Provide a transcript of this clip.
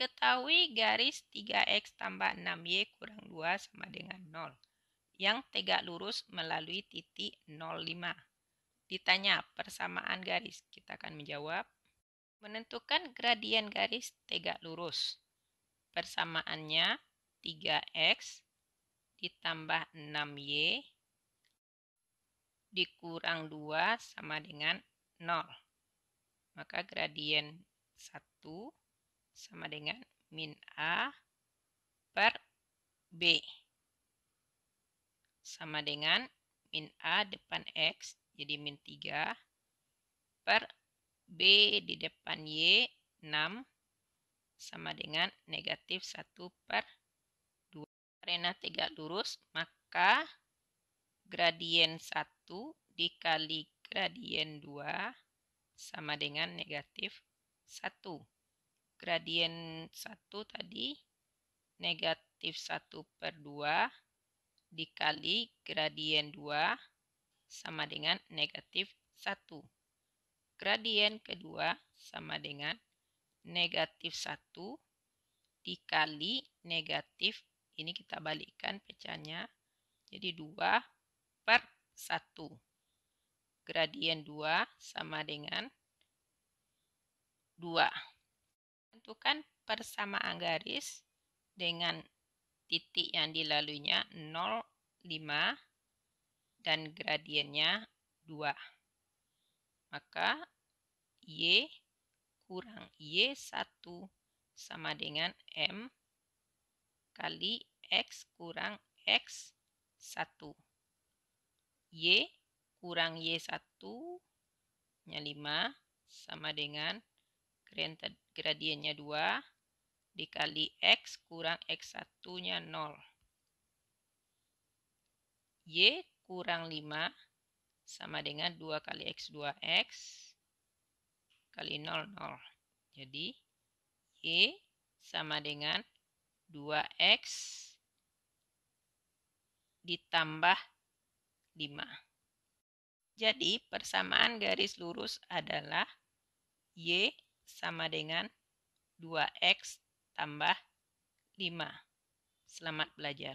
Diketahui garis 3x tambah 6y kurang 2 sama dengan 0 yang tegak lurus melalui titik 05. Ditanya persamaan garis, kita akan menjawab. Menentukan gradien garis tegak lurus. Persamaannya 3x ditambah 6y dikurang 2 sama dengan 0. Maka gradien 1 sama dengan min A per B sama dengan min A depan X jadi min 3 per B di depan Y 6 sama dengan negatif 1 per 2. Karena 3 lurus maka gradien 1 dikali gradien 2 sama dengan negatif 1 gradien 1 tadi negatif 1 per 2 dikali gradien 2 sama dengan negatif 1. Gradien kedua sama dengan negatif 1 dikali negatif, ini kita balikkan pecahannya, jadi 2 per 1 gradien 2 sama dengan 2 menentukan persamaan garis dengan titik yang dilaluinya 0, 5 dan gradiennya 2. Maka Y kurang Y1 sama dengan M kali X kurang X1. Y kurang Y1 nya 5 sama dengan gradiennya 2 dikali X kurang X1-nya 0. Y kurang 5 sama dengan 2 kali X2X kali 0, 0. Jadi Y sama dengan 2X ditambah 5. Jadi, persamaan garis lurus adalah Y sama dengan 2X tambah 5. Selamat belajar.